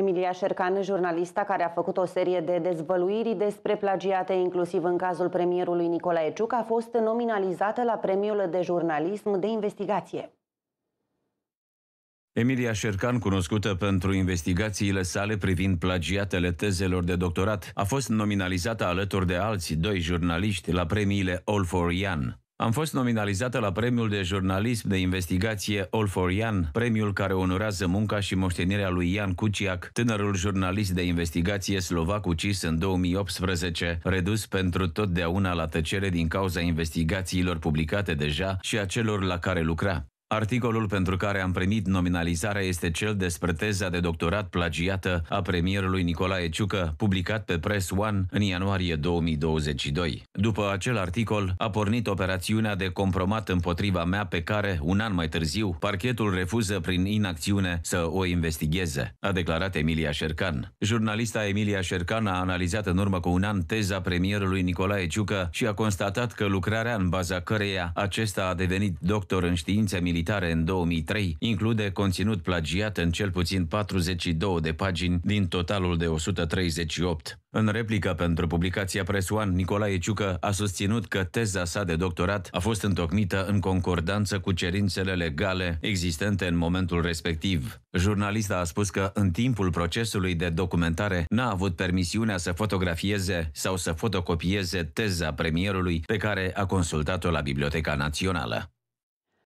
Emilia Șercan, jurnalista care a făcut o serie de dezvăluiri despre plagiate, inclusiv în cazul premierului Nicolae Ciuc, a fost nominalizată la premiul de jurnalism de investigație. Emilia Șercan, cunoscută pentru investigațiile sale privind plagiatele tezelor de doctorat, a fost nominalizată alături de alți doi jurnaliști la premiile All for Young. Am fost nominalizată la premiul de jurnalism de investigație All for Ian, premiul care onorează munca și moștenirea lui Ian Kuciak, tânărul jurnalist de investigație slovac ucis în 2018, redus pentru totdeauna la tăcere din cauza investigațiilor publicate deja și a celor la care lucra. Articolul pentru care am primit nominalizarea este cel despre teza de doctorat plagiată a premierului Nicolae Ciucă, publicat pe Press One în ianuarie 2022. După acel articol, a pornit operațiunea de compromat împotriva mea pe care, un an mai târziu, parchetul refuză prin inacțiune să o investigheze, a declarat Emilia Șercan. Jurnalista Emilia Șercan a analizat în urmă cu un an teza premierului Nicolae Ciucă și a constatat că lucrarea în baza căreia acesta a devenit doctor în științe militare militare în 2003 include conținut plagiat în cel puțin 42 de pagini din totalul de 138. În replică pentru publicația Presuan, Nicolae Ciucă a susținut că teza sa de doctorat a fost întocmită în concordanță cu cerințele legale existente în momentul respectiv. Jurnalista a spus că în timpul procesului de documentare n-a avut permisiunea să fotografieze sau să fotocopieze teza premierului pe care a consultat-o la Biblioteca Națională.